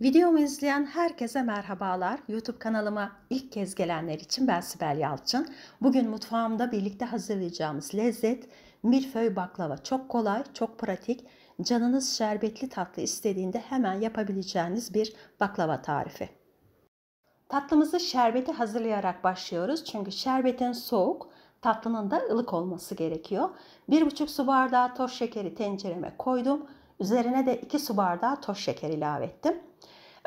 Videomu izleyen herkese merhabalar. YouTube kanalıma ilk kez gelenler için ben Sibel Yalçın. Bugün mutfağımda birlikte hazırlayacağımız lezzet milföy baklava. Çok kolay, çok pratik. Canınız şerbetli tatlı istediğinde hemen yapabileceğiniz bir baklava tarifi. Tatlımızı şerbeti hazırlayarak başlıyoruz. Çünkü şerbetin soğuk, tatlının da ılık olması gerekiyor. 1,5 su bardağı toz şekeri tencereme koydum. Üzerine de 2 su bardağı toz şeker ilave ettim.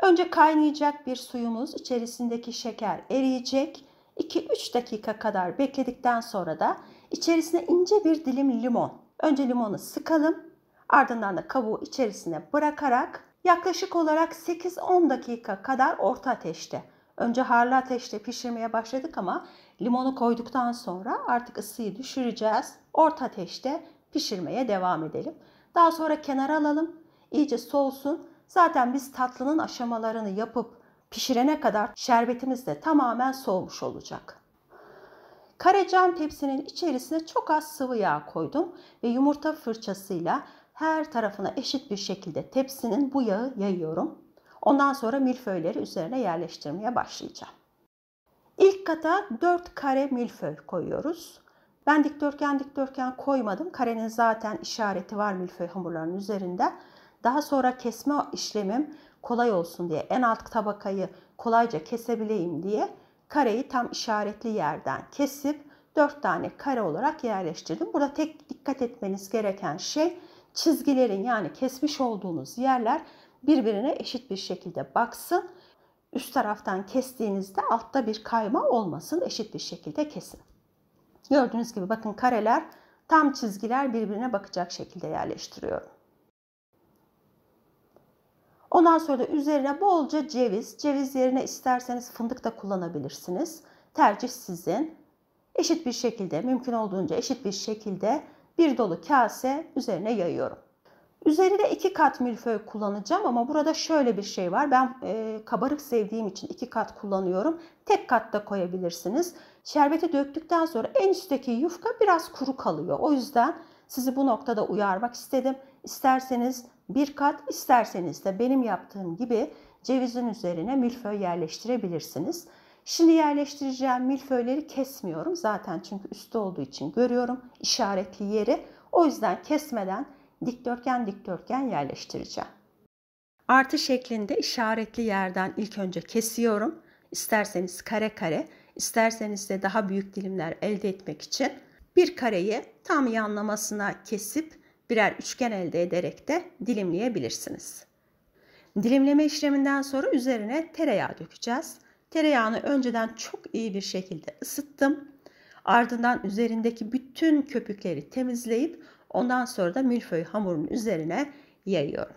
Önce kaynayacak bir suyumuz içerisindeki şeker eriyecek. 2-3 dakika kadar bekledikten sonra da içerisine ince bir dilim limon. Önce limonu sıkalım. Ardından da kabuğu içerisine bırakarak yaklaşık olarak 8-10 dakika kadar orta ateşte. Önce harlı ateşte pişirmeye başladık ama limonu koyduktan sonra artık ısıyı düşüreceğiz. Orta ateşte pişirmeye devam edelim. Daha sonra kenara alalım. İyice soğusun. Zaten biz tatlının aşamalarını yapıp pişirene kadar şerbetimiz de tamamen soğumuş olacak. Kare cam tepsinin içerisine çok az sıvı yağ koydum ve yumurta fırçasıyla her tarafına eşit bir şekilde tepsinin bu yağı yayıyorum. Ondan sonra milföyleri üzerine yerleştirmeye başlayacağım. İlk kata 4 kare milföy koyuyoruz. Ben dikdörtgen dikdörtgen koymadım. Karenin zaten işareti var milföy hamurlarının üzerinde. Daha sonra kesme işlemim kolay olsun diye en alt tabakayı kolayca kesebileyim diye kareyi tam işaretli yerden kesip 4 tane kare olarak yerleştirdim. Burada tek dikkat etmeniz gereken şey çizgilerin yani kesmiş olduğunuz yerler birbirine eşit bir şekilde baksın. Üst taraftan kestiğinizde altta bir kayma olmasın eşit bir şekilde kesin. Gördüğünüz gibi bakın kareler tam çizgiler birbirine bakacak şekilde yerleştiriyorum. Ondan sonra da üzerine bolca ceviz. Ceviz yerine isterseniz fındık da kullanabilirsiniz. Tercih sizin. Eşit bir şekilde, mümkün olduğunca eşit bir şekilde bir dolu kase üzerine yayıyorum. Üzerine iki kat milföy kullanacağım ama burada şöyle bir şey var. Ben e, kabarık sevdiğim için iki kat kullanıyorum. Tek kat da koyabilirsiniz. Şerbeti döktükten sonra en üstteki yufka biraz kuru kalıyor. O yüzden sizi bu noktada uyarmak istedim. İsterseniz bir kat, isterseniz de benim yaptığım gibi cevizin üzerine milföy yerleştirebilirsiniz. Şimdi yerleştireceğim milföyleri kesmiyorum. Zaten çünkü üstte olduğu için görüyorum işaretli yeri. O yüzden kesmeden dikdörtgen dikdörtgen yerleştireceğim. Artı şeklinde işaretli yerden ilk önce kesiyorum. İsterseniz kare kare, isterseniz de daha büyük dilimler elde etmek için bir kareyi tam yanlamasına kesip birer üçgen elde ederek de dilimleyebilirsiniz. Dilimleme işleminden sonra üzerine tereyağı dökeceğiz. Tereyağını önceden çok iyi bir şekilde ısıttım. Ardından üzerindeki bütün köpükleri temizleyip Ondan sonra da milföy hamurumun üzerine yayıyorum.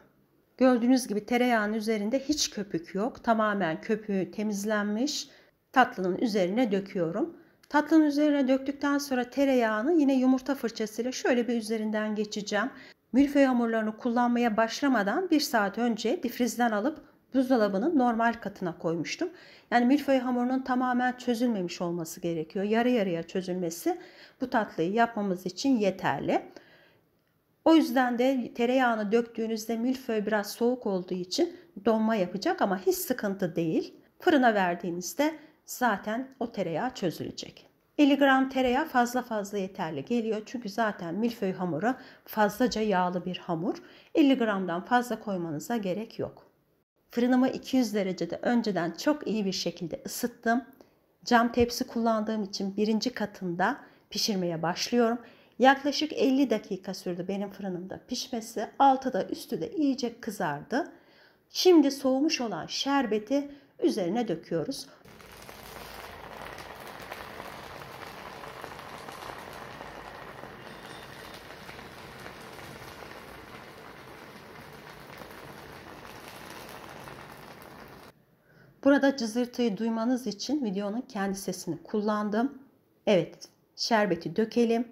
Gördüğünüz gibi tereyağının üzerinde hiç köpük yok. Tamamen köpüğü temizlenmiş tatlının üzerine döküyorum. Tatlının üzerine döktükten sonra tereyağını yine yumurta fırçasıyla şöyle bir üzerinden geçeceğim. Milföy hamurlarını kullanmaya başlamadan bir saat önce difrizden alıp buzdolabının normal katına koymuştum. Yani milföy hamurunun tamamen çözülmemiş olması gerekiyor. Yarı yarıya çözülmesi bu tatlıyı yapmamız için yeterli. O yüzden de tereyağını döktüğünüzde milföy biraz soğuk olduğu için donma yapacak ama hiç sıkıntı değil. Fırına verdiğinizde zaten o tereyağı çözülecek. 50 gram tereyağı fazla fazla yeterli geliyor. Çünkü zaten milföy hamuru fazlaca yağlı bir hamur. 50 gramdan fazla koymanıza gerek yok. Fırınımı 200 derecede önceden çok iyi bir şekilde ısıttım. Cam tepsi kullandığım için birinci katında pişirmeye başlıyorum. Yaklaşık 50 dakika sürdü benim fırınımda pişmesi. Altı da üstü de iyice kızardı. Şimdi soğumuş olan şerbeti üzerine döküyoruz. Burada cızırtıyı duymanız için videonun kendi sesini kullandım. Evet, şerbeti dökelim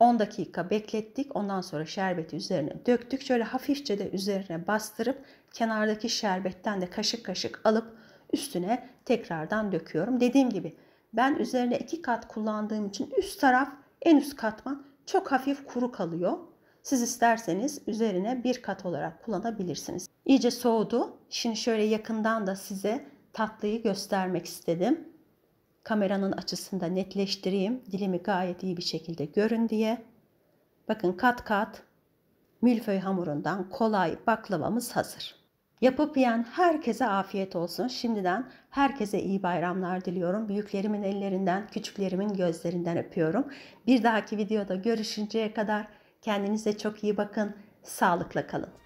10 dakika beklettik. Ondan sonra şerbeti üzerine döktük. Şöyle hafifçe de üzerine bastırıp kenardaki şerbetten de kaşık kaşık alıp üstüne tekrardan döküyorum. Dediğim gibi ben üzerine iki kat kullandığım için üst taraf en üst katman çok hafif kuru kalıyor. Siz isterseniz üzerine bir kat olarak kullanabilirsiniz. İyice soğudu. Şimdi şöyle yakından da size tatlıyı göstermek istedim kameranın açısında netleştireyim. Dilimi gayet iyi bir şekilde görün diye. Bakın kat kat milföy hamurundan kolay baklavamız hazır. Yapıp yiyen herkese afiyet olsun. Şimdiden herkese iyi bayramlar diliyorum. Büyüklerimin ellerinden, küçüklerimin gözlerinden öpüyorum. Bir dahaki videoda görüşünceye kadar kendinize çok iyi bakın. Sağlıkla kalın.